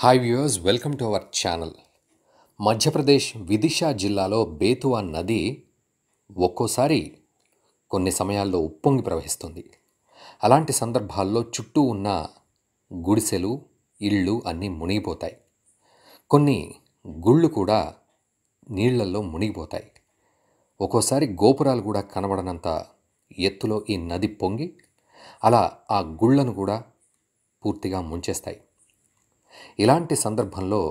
hi viewers welcome to our channel Madhya Pradesh Vidisha జిల్లాలో బేతువా నది ఒక్కోసారి కొన్ని సమయాల్లో ఉప్పొంగి ప్రవహిస్తుంది అలాంటి సందర్భాల్లో చుట్టూ ఉన్న గుడిసెలు ఇళ్ళు అన్నీ మునిగిపోతాయి కొన్ని గుళ్ళు కూడా నీళ్లలో మునిగిపోతాయి ఒక్కోసారి గోపురాలు కూడా కనబడనంత ఎత్తులో ఈ నది పొంగి అలా ఆ గుళ్ళను కూడా పూర్తిగా ముంచేస్తాయి ఇలాంటి సందర్భంలో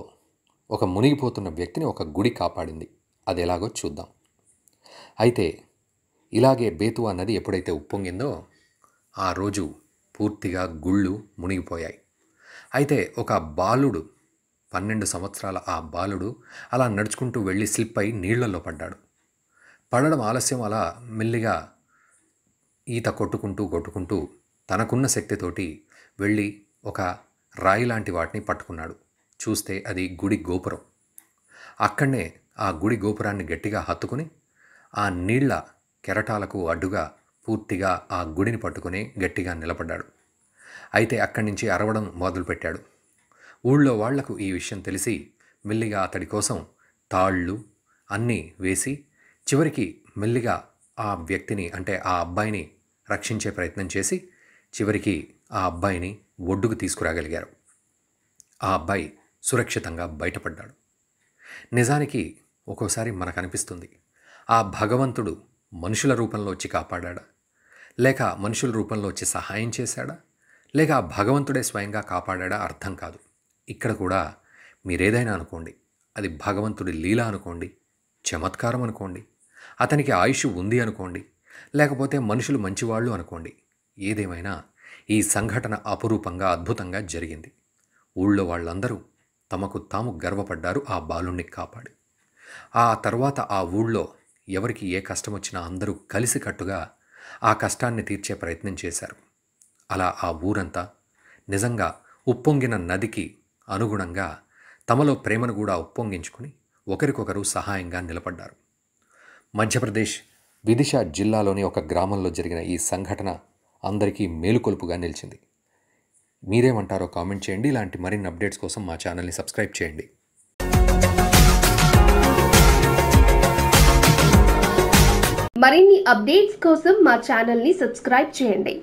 ఒక మునిగిపోతున్న వ్యక్తిని ఒక గుడి కాపాడింది అది ఎలాగో చూద్దాం అయితే ఇలాగే బేతువా నది ఎప్పుడైతే ఉప్పొంగిందో ఆ రోజు పూర్తిగా గుళ్ళు మునిగిపోయాయి అయితే ఒక బాలుడు పన్నెండు సంవత్సరాల ఆ బాలుడు అలా నడుచుకుంటూ వెళ్ళి స్లిప్ అయి నీళ్లలో పడ్డాడు పడడం ఆలస్యం అలా మెల్లిగా ఈత కొట్టుకుంటూ కొట్టుకుంటూ తనకున్న శక్తితోటి వెళ్ళి ఒక రాయి లాంటి వాటిని పట్టుకున్నాడు చూస్తే అది గుడి గోపురం అక్కడనే ఆ గుడి గోపురాన్ని గట్టిగా హత్తుకుని ఆ నీళ్ల కెరటాలకు అడ్డుగా పూర్తిగా ఆ గుడిని పట్టుకుని గట్టిగా నిలబడ్డాడు అయితే అక్కడి నుంచి అరవడం మొదలుపెట్టాడు ఊళ్ళో వాళ్లకు ఈ విషయం తెలిసి మెల్లిగా అతడి కోసం తాళ్ళు అన్నీ వేసి చివరికి మెల్లిగా ఆ వ్యక్తిని అంటే ఆ అబ్బాయిని రక్షించే ప్రయత్నం చేసి చివరికి ఆ అబ్బాయిని ఒడ్డుకు తీసుకురాగలిగారు ఆ అబ్బాయి సురక్షితంగా బయటపడ్డాడు నిజానికి ఒక్కోసారి మనకు అనిపిస్తుంది ఆ భగవంతుడు మనుషుల రూపంలో వచ్చి కాపాడా లేక మనుషుల రూపంలో వచ్చి సహాయం చేశాడా లేక ఆ భగవంతుడే స్వయంగా కాపాడా అర్థం కాదు ఇక్కడ కూడా మీరేదైనా అనుకోండి అది భగవంతుడి లీల అనుకోండి చమత్కారం అనుకోండి అతనికి ఆయుష్ ఉంది అనుకోండి లేకపోతే మనుషులు మంచివాళ్ళు అనుకోండి ఏదేమైనా ఈ సంఘటన అపురూపంగా అద్భుతంగా జరిగింది ఊళ్ళో వాళ్ళందరూ తమకు తాము గర్వపడ్డారు ఆ బాలుణ్ణి కాపాడి ఆ తర్వాత ఆ ఊళ్ళో ఎవరికి ఏ కష్టం వచ్చినా అందరూ కలిసికట్టుగా ఆ కష్టాన్ని తీర్చే ప్రయత్నం చేశారు అలా ఆ ఊరంతా నిజంగా ఉప్పొంగిన నదికి అనుగుణంగా తమలో ప్రేమను కూడా ఉప్పొంగించుకుని ఒకరికొకరు సహాయంగా నిలబడ్డారు మధ్యప్రదేశ్ విదిశా జిల్లాలోని ఒక గ్రామంలో జరిగిన ఈ సంఘటన అందరికీ మేలుకొలుపుగా నిలిచింది మీరేమంటారో కామెంట్ చేయండి ఇలాంటి మరిన్ని అప్డేట్స్ కోసం మా ఛానల్ని సబ్స్క్రైబ్ చేయండి మరిన్ని అప్డేట్స్ కోసం మా ఛానల్ని సబ్స్క్రైబ్ చేయండి